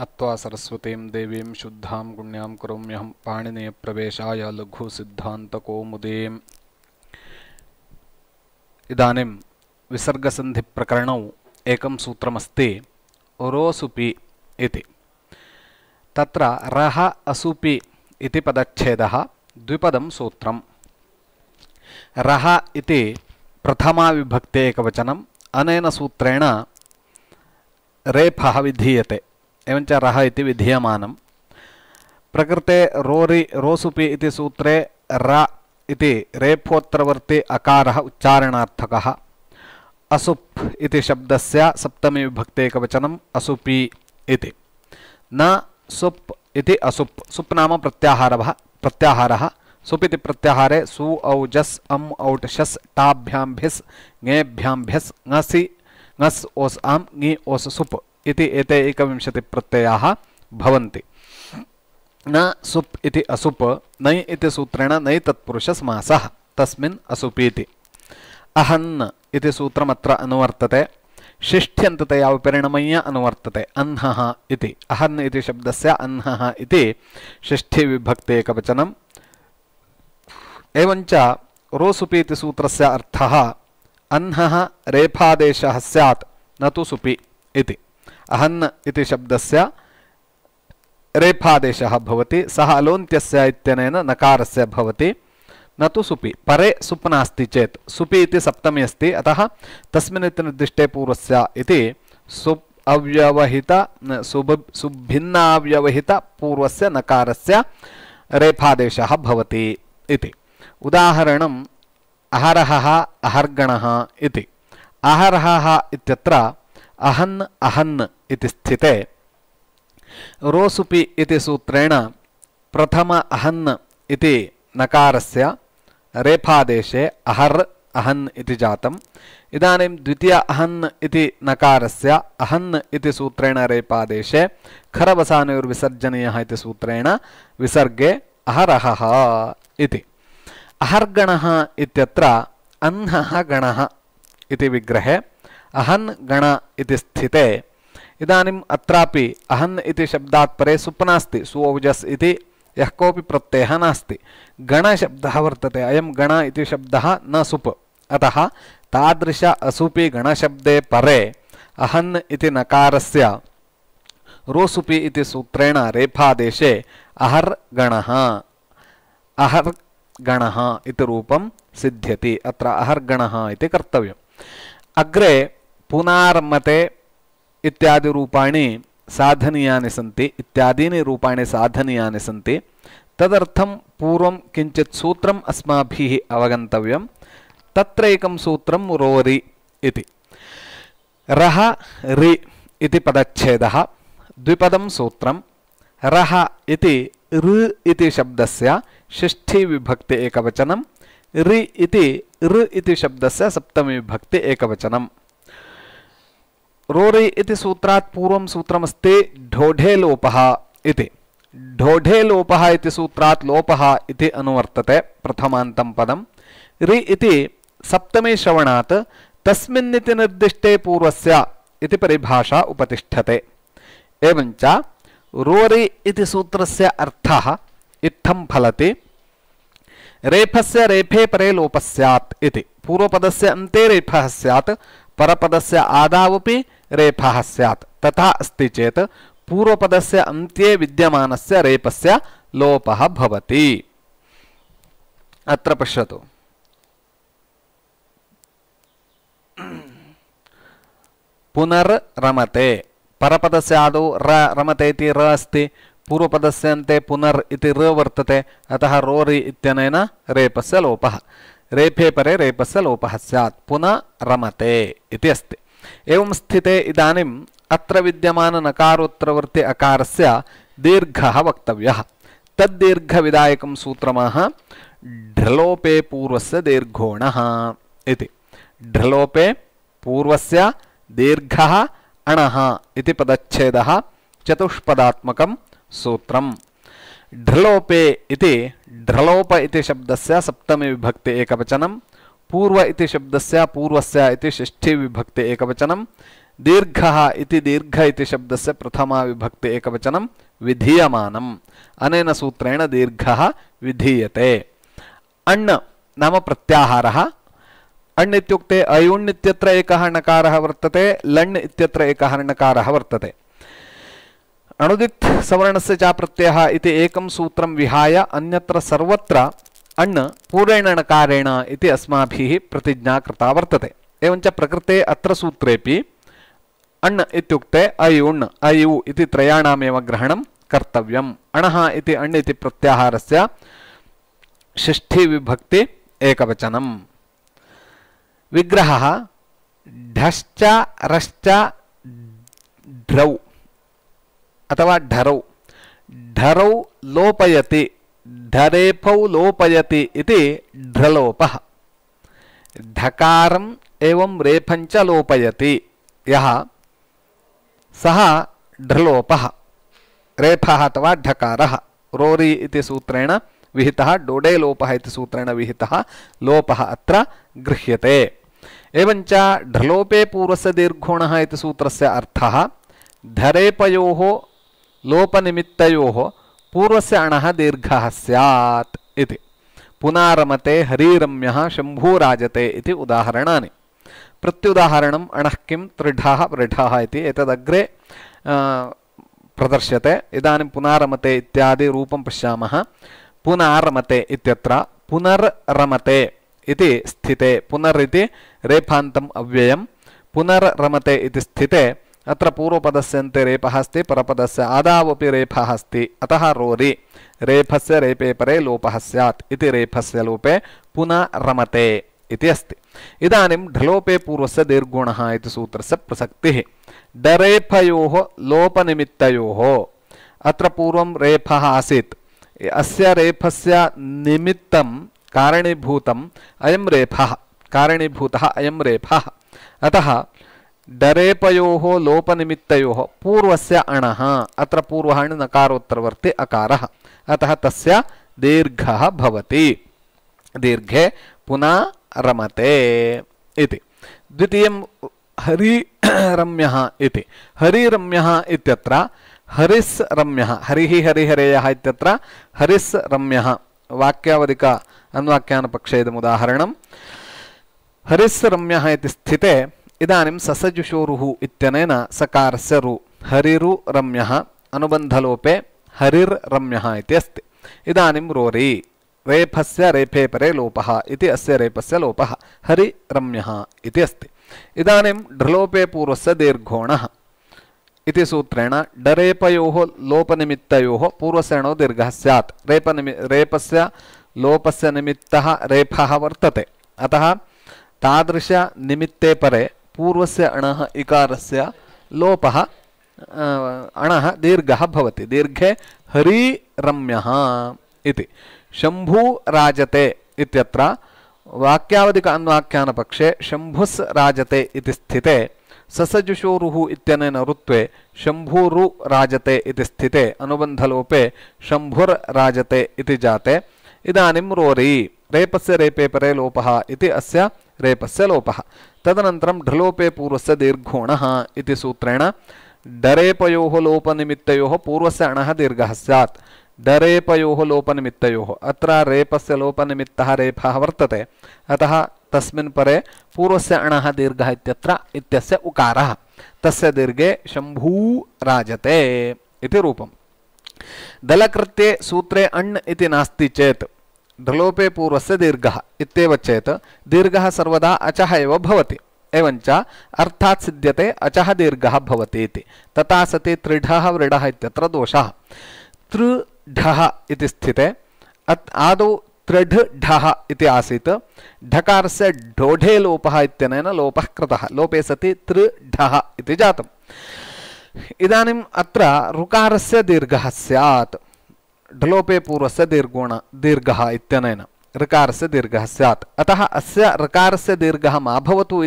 नत्वा सरस्वतीं देवीं शुद्धां गुण्यां करोम्यहं पाणिनेयप्रवेशाय लघुसिद्धान्तकौमुदीम् इदानीं विसर्गसन्धिप्रकरणौ एकं सूत्रमस्ति रोसुपि इति तत्र रः असुपि इति पदच्छेदः द्विपदं सूत्रं रः इति प्रथमाविभक्ते एकवचनम् अनेन सूत्रेण रेफः विधीयते एवं रहा विधीयम प्रकृते रोरी रोसुपी सूत्रे र इति रेफोत्रवर्ति अकारः उच्चारणार्थकः असुप् इति शब्दस्य सप्तमी विभक्तेकवचनम् असुपी न सुप इति असुप सुप् नाम प्रत्याहारः प्रत्याहारः सुप् प्रत्याहारे सु औ जस् अम औट शस् टाभ्यां भिस् ङेभ्यां भिस् ङसि ङस् ओस् आं ङि ओस् सुप् इति एते एकविंशतिप्रत्ययाः भवन्ति न सुप् इति असुप् नै इति सूत्रेण नै तत्पुरुषसमासः तस्मिन् असुपीति अहन् इति सूत्रमत्र अनुवर्तते षिष्ठ्यन्ततया उपरिणमय्य अनुवर्तते अह्नः इति अहन् इति शब्दस्य अह्नः इति एकवचनम् एवञ्च रोसुपि इति सूत्रस्य अर्थः अह्नः रेफादेशः स्यात् न तु सुपि इति अहन इति शब्दस्य रेफादेशः भवति सः अलोन्त्यस्य न तु सुपि परे सुप् नास्ति चेत् सुपि सप्तमी अस्त अतः तस्मिन् पूर्व निर्दिष्टे पूर्वस्य इति सुप् अव्यवहित सुब सुभिन्नाव्यवहित पूर्वस्य नकारस्य रेफादेशः भवति इति उदाहरणम् अहरहः अहर्गणः इति अहन अहन स्थित रोसुपी सूत्रेण प्रथम अहन नकार से रेफादेशे अहर् अहन् इति जातम् द्वितीय अहन् नकार से अहन् सूत्रेण रेपादेशे खरवसानयोर्विसर्जनीयः सूत्रेण विसर्गे अहरह अहर्गण अहर्गणः इत्यत्र विग्रहे अहन् गण इति स्थिते इदानीम् अत्रापि अहन् इति शब्दात् परे सुप् नास्ति सुओजस् इति यः कोऽपि प्रत्ययः नास्ति गणशब्दः वर्तते अयं गण इति शब्दः न सुप् अतः तादृश असुपि गणशब्दे परे अहन् इति नकारस्य रोसुपि इति सूत्रेण रेफादेशे अहर् गणः अहर् गणः इति रूपं सिद्ध्यति अत्र अहर्गणः इति कर्तव्यम् अग्रे पुनारम्भते इत्यादि रूपाणि साधनीयानि सन्ति इत्यादीनि रूपाणि साधनीयानि सन्ति तदर्थं पूर्वं किञ्चित् सूत्रम् अस्माभिः अवगन्तव्यं तत्र एकं सूत्रं रोरि इति रह रि इति पदच्छेदः द्विपदं सूत्रं रह इति ऋ इति शब्दस्य षष्ठीविभक्ति एकवचनं रि इति ऋ इति शब्दस्य सप्तमीविभक्ति एकवचनम् रोरे इति सूत्रात् पूर्वं सूत्रमस्ति ढोढे लोपः इति ढोढे लोपः इति सूत्रात् लोपः इति अनुवर्तते प्रथमान्तं पदं रि इति सप्तमे श्रवणात् तस्मिन्निति निर्दिष्टे पूर्वस्य इति परिभाषा उपतिष्ठते एवञ्च रोरि इति सूत्रस्य अर्थः इत्थं फलति रेफस्य रेफे परे लोपः स्यात् इति पूर्वपदस्य अन्ते रेफः स्यात् परपदस्य आदावपि रेफः स्यात् तथा अस्ति चेत् पूर्वपदस्य अन्त्ये विद्यमानस्य रेपस्य लोपः भवति अत्र पश्यतु पुनर्रमते परपदस्य आदौ र रमते इति र अस्ति पूर्वपदस्य अन्ते पुनर् इति र वर्तते अतः रोरि इत्यनेन रेपस्य रेफे परे रेपस्य लोपः स्यात् पुनः रमते इति अस्ति एवं स्थिते इदानीम् अत्र विद्यमाननकारोत्तरवर्ति अकारस्य दीर्घः वक्तव्यः तद्दीर्घविदायकं सूत्रमाह ढ्रलोपे पूर्वस्य दीर्घोणः इति ढ्रलोपे पूर्वस्य दीर्घः अणः इति पदच्छेदः चतुष्पदात्मकं सूत्रम् ढ्रलोपे इति शब्द से सप्तमी विभक्ति एकवचनं पूर्व शब्द से पूर्व इति षष्ठी विभक्ति एकवचनं दीर्घः दीर्घ इति शब्दस्य प्रथमा विभक्ति एकवचनं विधीयमानम् अनेन सूत्रेण दीर्घः विधीयते अण् नाम प्रत्याहारः अण् इत्युक्ते अयुण् इत्यत्र एकः णकारः वर्तते लण् इत्यत्र एकः अणुदित सवर्ण से चा प्रत्यय एक सूत्र विहाय अन्यत्र सर्वत्र अण् पूरेण इति अस्माभिः प्रतिज्ञा कृता है एवं प्रकृते अत्र सूत्रे अण् इत्युक्ते अयुण् अयु इति त्रयाणामेव ग्रहणं कर्तव्यम् अणः इति अण् इति प्रत्याहारस्य रश्च ढ्रौ अथवा ढरौ ढरौ लोपयति ढरेफौ लोपयति इति ढ्रलोपः ढकारम् एवं रेफञ्च लोपयति यः सः ढ्रलोपः रेफः अथवा ढकारः रोरि इति सूत्रेण विहितः डोडे लोपः इति सूत्रेण विहितः लोपः अत्र गृह्यते एवञ्च ढ्रलोपे पूर्वस्य दीर्घोणः इति सूत्रस्य अर्थः धरेपयोः लोपनिमित्तयोः पूर्वस्य अणः दीर्घः स्यात् इति पुनारमते हरिरम्यः शम्भूराजते इति उदाहरणानि प्रत्युदाहरणम् अणः किं त्रिढः वृढः इति एतदग्रे प्रदर्श्यते इदानीं पुनारमते इत्यादि रूपं पश्यामः पुनारमते इत्यत्र पुनर्रमते इति स्थिते पुनरिति रेफान्तम् अव्ययं पुनर्रमते इति स्थिते अत्र पूर्वपदस्य अन्ते रेपः अस्ति परपदस्य आदावपि रेफः अस्ति अतः रोरि रेफस्य रेपे परे लोपः स्यात् इति रेफस्य लोपे पुनः रमते इति अस्ति इदानीं ढलोपे पूर्वस्य दीर्घुणः इति सूत्रस्य प्रसक्तिः डरेफयोः लोपनिमित्तयोः अत्र पूर्वं रेफः आसीत् अस्य रेफस्य निमित्तं कारणीभूतम् अयं रेफः कारणीभूतः अयं रेफः अतः डरेपयो लोपनिमित्तयोः पूर्वस्य अणः अत्र पूर्वः नकारोत्तरवर्ति अकारः अतः तस्य दीर्घः भवति दीर्घे पुनः रमते इति द्वितीयं हरिरम्यः इति हरिरम्यः इत्यत्र हरिस् रम्यः हरिः वाक्यावधिक अन्वाख्यानपक्षे इदमुदाहरणं हरिस् रम्यः इति इदानीं ससजुषोरुः इत्यनेन सकारस्य रु हरिरु रम्यः अनुबन्धलोपे हरिर् रम्यः इति अस्ति इदानीं रोरि रेफस्य रेफे परे लोपः इति अस्य रेफस्य लोपः हरिरम्यः इति अस्ति इदानीं ढृलोपे पूर्वस्य दीर्घोणः इति सूत्रेण डरेपयोः लोपनिमित्तयोः पूर्वश्रेणौ दीर्घः स्यात् रेपनिमि रेपस्य लोपस्य निमित्तः रेफः वर्तते अतः तादृशनिमित्ते परे पूर्वस्य अणः इकारस्य लोपः अणः दीर्घः भवति दीर्घे हरिरम्यः इति शम्भू राजते इत्यत्र पक्षे अन्वाख्यानपक्षे शम्भुस् राजते इति स्थिते ससजुषोरुः इत्यनेन ऋत्वे शम्भूरु राजते इति स्थिते अनुबन्धलोपे शम्भुर्राजते जाते इदानीं रोरी रेपस्य रेपे परे लोपः इति अस्य रेपस्य लोपः तदनतर ढलोपे पूर्व दीर्घोणः इति सूत्रेण डरेपयोः लोपनिमित्तयोः पूर्वस्य अणः दीर्घः स्यात् डरेपयोः लोपनिमित्तयोः अत्र रेपस्य लोपनिमित्तः रेफः वर्तते अतः तस्मिन् परे पूर्वस्य अणः दीर्घः इत्यत्र तस्य दीर्घे शम्भू राजते इति दलकृत्ये सूत्रे अण् नास्ति चेत् ढलोपे पूर्व से दीर्घ चेत् दीर्घ सर्वदा अचः एव भवति एवञ्च अर्थात् सिद्ध्यते अचः दीर्घः भवति तथा सती त्रिढः वृढ़ दोषा तृढ़ स्थित इति स्थिते अत् आदौ त्रिढ ढः इति आसीत् ढकारस्य ढोढे लोपः इत्यनेन लोपः लोपे सति तृढ़ इति अकार से दीर्घ ऋकारस्य ढलोपे पूर्व दीर्गुण दीर्घ इत्यनेन ऋकारस्य दीर्घः स्यात् अतः अस्य ऋकारस्य दीर्घः मा भवतु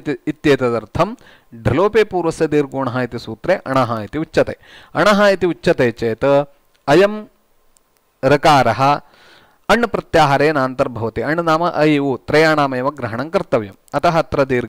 ढलोपे पूर्व दीर्गुणः सूत्रे अणः इति उच्यते अणः इति उच्यते चेत् अयं ऋकारः अण् प्रत्याहारेण अन्तर्भवति अण् नाम अयु त्रयाणामेव ग्रहणं कर्तव्यम् अतः अत्र दीर्घ